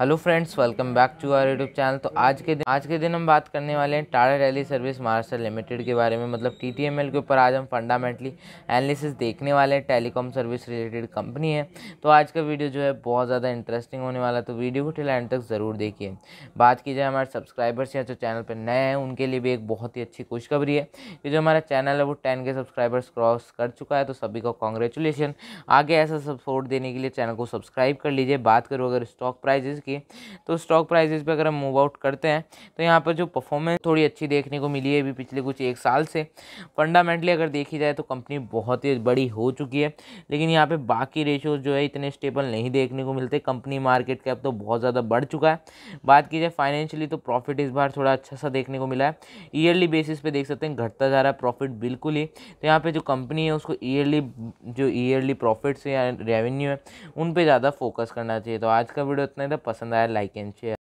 hello friends welcome back to our YouTube channel तो आज के दिन आज के दिन हम बात करने वाले हैं टाटा रैली सर्विस महाराष्ट्र लिमिटेड के बारे में मतलब टी के ऊपर आज हम फंडामेंटली एनालिसिस देखने वाले हैं टेलीकॉम सर्विस रिलेटेड कंपनी है तो आज का वीडियो जो है बहुत ज़्यादा इंटरेस्टिंग होने वाला तो वीडियो को टेल एंड तक ज़रूर देखिए बात की जाए हमारे सब्सक्राइबर्स या जो चैनल पर नए हैं उनके लिए भी एक बहुत ही अच्छी खुशखबरी है कि जो हमारा चैनल है वो टेन के सब्सक्राइबर्स क्रॉस कर चुका है तो सभी को कॉन्ग्रेचुलेसन आगे ऐसा सपोर्ट देने के लिए चैनल को सब्सक्राइब कर लीजिए बात करूँ अगर स्टॉक प्राइजेस की तो स्टॉक प्राइजेस पे अगर हम मूव आउट करते हैं तो यहाँ पर जो परफॉर्मेंस थोड़ी अच्छी देखने को मिली है अभी पिछले कुछ एक साल से फंडामेंटली अगर देखी जाए तो कंपनी बहुत ही बड़ी हो चुकी है लेकिन यहाँ पर बाकी रेशियोज जो है इतने स्टेबल नहीं देखने को मिलते कंपनी मार्केट कैप तो बहुत ज़्यादा बढ़ चुका है बात की जाए फाइनेंशियली तो प्रॉफिट इस बार थोड़ा अच्छा सा देखने को मिला है ईयरली बेसिस पे देख सकते हैं घटता जा रहा है प्रॉफिट बिल्कुल ही तो यहाँ पे जो कंपनी है उसको ईयरली जो ईयरली प्रॉफिट्स या रेवेन्यू है उन पर ज़्यादा फोकस करना चाहिए तो आज का वीडियो इतना ही था पसंद आया लाइक एंड शेयर